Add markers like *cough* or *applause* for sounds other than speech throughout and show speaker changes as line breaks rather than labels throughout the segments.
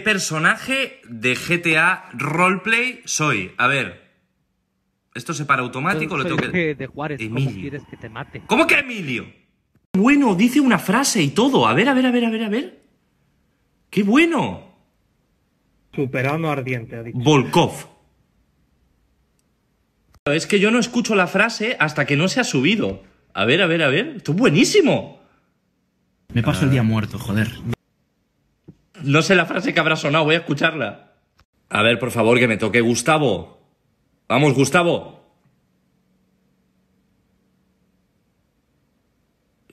personaje de GTA roleplay soy? A ver. ¿Esto se para automático? que.
Emilio.
¿cómo que Emilio? Bueno, dice una frase y todo. A ver, a ver, a ver, a ver, a ver. ¡Qué bueno!
Superano ardiente,
Volkov. Es que yo no escucho la frase hasta que no se ha subido. A ver, a ver, a ver. Esto es buenísimo.
Me paso el día ah. muerto, joder. No
sé la frase que habrá sonado, voy a escucharla. A ver, por favor, que me toque Gustavo. Vamos, Gustavo.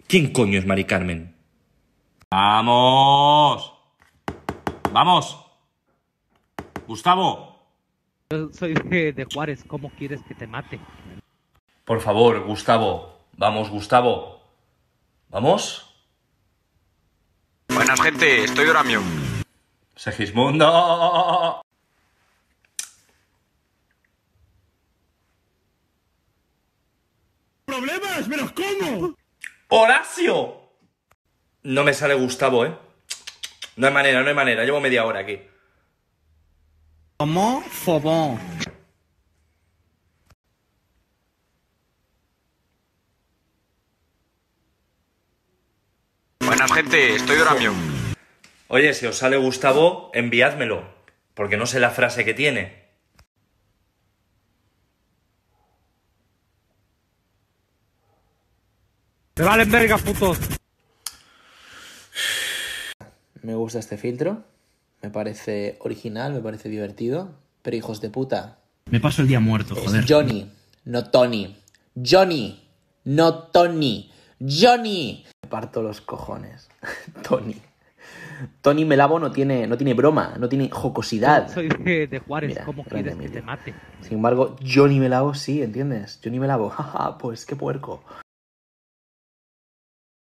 ¿Quién coño es Mari Carmen? ¡Vamos! ¡Vamos!
¡Gustavo! Yo soy de, Juárez, ¿cómo quieres que te mate?
Por favor, Gustavo. Vamos, Gustavo. ¿Vamos? Buenas gente, estoy mismo. Segismundo.
¿Problemas? ¿Pero cómo?
¡Horacio! No me sale Gustavo, ¿eh? No hay manera, no hay manera. Llevo media hora aquí.
¿Cómo? Fobón.
Buenas gente, estoy durmiendo. Oye, si os sale Gustavo, enviádmelo, porque no sé la frase que tiene.
¡Me valen verga, putos! Me gusta este filtro. Me parece original, me parece divertido. Pero hijos de puta. Me paso el día muerto, joder. Johnny, no Tony. Johnny, no Tony. Johnny. Me parto los cojones. *laughs* Tony. Tony Melabo no tiene, no tiene broma, no tiene jocosidad. Soy
de, Juárez, ¿cómo quieres que te mate?
Sin embargo, Johnny Melabo sí, ¿entiendes? Johnny Melabo, *laughs* pues qué puerco.